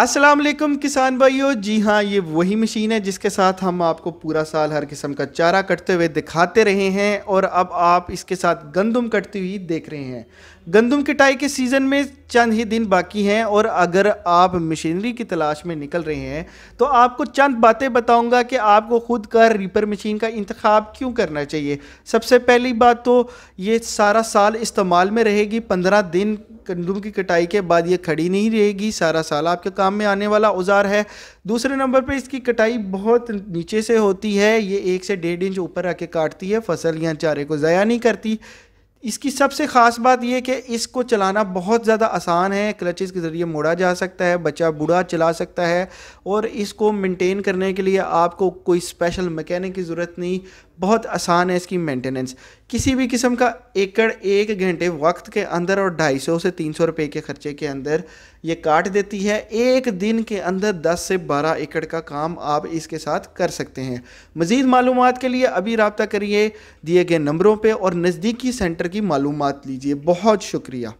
अस्सलाम वालेकुम किसान भाइयों जी हाँ ये वही मशीन है जिसके साथ हम आपको पूरा साल हर किस्म का चारा कटते हुए दिखाते रहे हैं और अब आप इसके साथ गंदम कटती हुई देख रहे हैं गंदम कटाई के सीज़न में चंद ही दिन बाकी हैं और अगर आप मशीनरी की तलाश में निकल रहे हैं तो आपको चंद बातें बताऊंगा कि आपको ख़ुद का रीपर मशीन का इंतखब क्यों करना चाहिए सबसे पहली बात तो ये सारा साल इस्तेमाल में रहेगी पंद्रह दिन गंदुम की कटाई के बाद ये खड़ी नहीं रहेगी सारा साल आपके काम में आने वाला औजार है दूसरे नंबर पे इसकी कटाई बहुत नीचे से होती है ये एक से डेढ़ इंच ऊपर आके काटती है फसल या चारे को ज़ाया नहीं करती इसकी सबसे ख़ास बात यह कि इसको चलाना बहुत ज़्यादा आसान है क्लचेस के ज़रिए मोड़ा जा सकता है बच्चा बूढ़ा चला सकता है और इसको मेंटेन करने के लिए आपको कोई स्पेशल मैकेनिक की ज़रूरत नहीं बहुत आसान है इसकी मेंटेनेंस किसी भी किस्म का एकड़ एक घंटे वक्त के अंदर और 250 से 300 रुपए के खर्चे के अंदर ये काट देती है एक दिन के अंदर 10 से 12 एकड़ का काम आप इसके साथ कर सकते हैं मज़ीद मालूम के लिए अभी रबता करिए दिए गए नंबरों पर और नज़दीकी सेंटर की मालूम लीजिए बहुत शुक्रिया